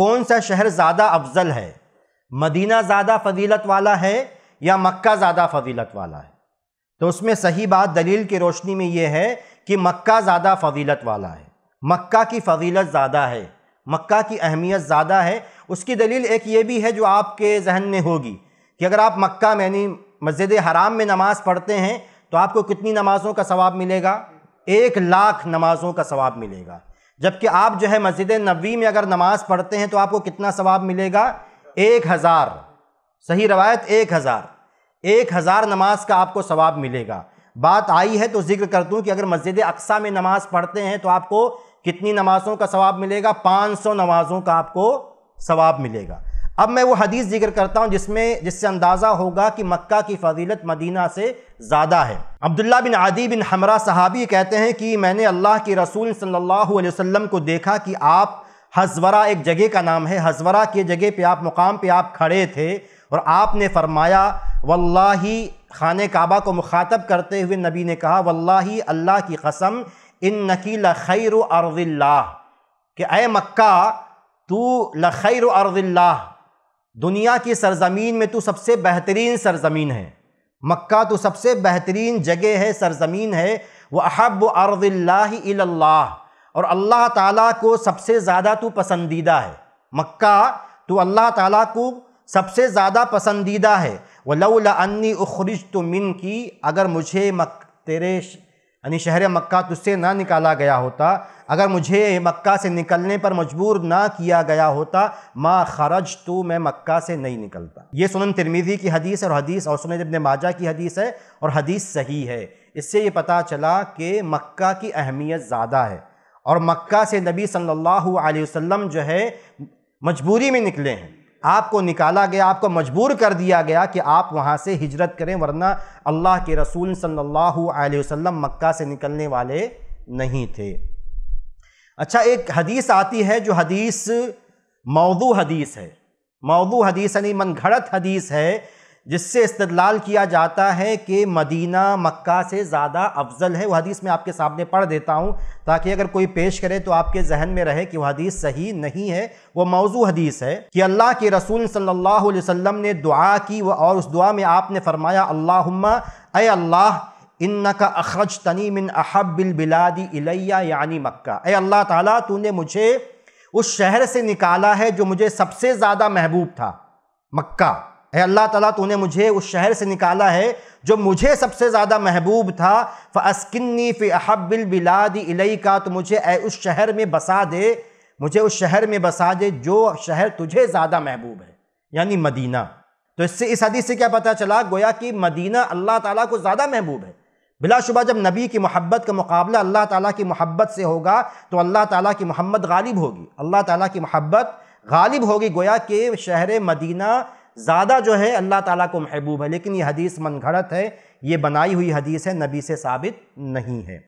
कौन सा शहर ज़्यादा अफजल है मदीना ज़्यादा फजीलत वाला है या मक्का ज़्यादा फजीलत वाला है तो उसमें सही बात दलील की रोशनी में यह है कि मक्का ज़्यादा फजीलत वाला है मक्का की फजीलत ज़्यादा है मक्का की अहमियत ज़्यादा है उसकी दलील एक ये भी है जो आपके जहन में होगी कि अगर आप मक्का यानी मस्जिद हराम में नमाज़ पढ़ते हैं तो आपको कितनी नमाज़ों का सवाब मिलेगा एक लाख नमाज़ों का सवाब मिलेगा जबकि आप जो है मस्जिद नबी में अगर नमाज़ पढ़ते हैं तो आपको कितना सवाब मिलेगा एक हज़ार सही रवायत एक हज़ार एक हज़ार नमाज का आपको सवाब मिलेगा बात आई है तो जिक्र कर दूँ कि अगर मस्जिद अक्सा में नमाज़ पढ़ते हैं तो आपको कितनी नमाज़ों का सवाब मिलेगा पाँच सौ नमाज़ों का आपको सवाब मिलेगा अब मैं वो हदीस जिक्र करता हूँ जिसमें जिससे अंदाज़ा होगा कि मक्का की फजीलत मदीना से ज़्यादा है अब्दुल्ला बिन आदि बिन हमरा सहाबी कहते हैं कि मैंने अल्लाह के रसूल सल्लल्लाहु अलैहि वसल्लम को देखा कि आप हजवरा एक जगह का नाम है हजवरा के जगह पे आप मुकाम पे आप खड़े थे और आपने फरमाया वल्ला खान काबा को मुखातब करते हुए नबी ने कहा वल्ला अल्लाह की कसम इन नकील खैर अरविल्ला के अय मक्का तू लखैर अरविल्ला दुनिया की सरजमीन में तो सबसे बेहतरीन सरजमीन है मक्का तो सबसे बेहतरीन जगह है सरजमीन है वह अहब अरदिल्ला और अल्लाह ताला को सबसे ज़्यादा तो पसंदीदा है मक्का तो अल्लाह ताला को सबसे ज़्यादा पसंदीदा है लौला अन्नी उखरिज तो मिन की अगर मुझे मक तेरे અને શહેરી મક્કા તુસે ના નિકાલા ગયા હોતા અગર મુજે મક્કા સે નિકલને પર મજબૂર ના કિયા ગયા હોતા મા ખરજતુ મે મક્કા સે નહીં નિકલતા યે સુનન તિરમિઝી કી હદીસ હૈ ઓર હદીસ ઓસને અપને માજા કી હદીસ હૈ ઓર હદીસ સહી હૈ ઇસસે યે પતા ચલા કે મક્કા કી અહેમિયત જ્યાદા હૈ ઓર મક્કા સે નબી સલ્લલ્લાહુ અલહી વસલ્લમ જો હે મજબૂરી મે નિકલે હે आपको निकाला गया आपको मजबूर कर दिया गया कि आप वहाँ से हिजरत करें वरना अल्लाह के रसूल सल्लल्लाहु अलैहि वसल्लम मक्का से निकलने वाले नहीं थे अच्छा एक हदीस आती है जो हदीस मौजू हदीस है मौजू हदीस यानी घड़त हदीस है जिससे इस्तलाल किया जाता है कि मदीना मक्का से ज़्यादा अफजल है वह हदीस मैं आपके सामने पढ़ देता हूँ ताकि अगर कोई पेश करे तो आपके जहन में रहे कि वह हदीस सही नहीं है वह मौजू हदीस है कि अल्लाह के रसूल सल्लल्लाहु अलैहि वसल्लम ने दुआ की और उस दुआ में आपने फरमाया अल्लाहुम्मा ए अल्लाह इन का अखरज तनी मिन अहबिल बिलादी इलैया यानी मक्का ए अल्लाह ताला तूने मुझे उस शहर से निकाला है जो मुझे सबसे ज़्यादा महबूब था मक्का है अल्लाह ताला तूने मुझे उस शहर से निकाला है जो मुझे सबसे ज़्यादा महबूब था फ़स्किन्नी फ़ी अहबिल बिलादी इलई का तो मुझे ए उस शहर में बसा दे मुझे उस शहर में बसा दे जो शहर तुझे ज़्यादा महबूब है यानी मदीना तो इससे इस हदीस से क्या पता चला गोया कि मदीना अल्लाह ताला को ज़्यादा महबूब है बिलाशुबा जब नबी की मोहब्बत का मुकाबला अल्लाह ताला की मोहब्बत से होगा तो अल्लाह ताला की मोहब्बत गालिब होगी अल्लाह ताला की मोहब्बत गालिब होगी गोया कि शहर मदीना ज़्यादा जो है अल्लाह ताला को महबूब है लेकिन ये हदीस मन घड़त है ये बनाई हुई हदीस है नबी से साबित नहीं है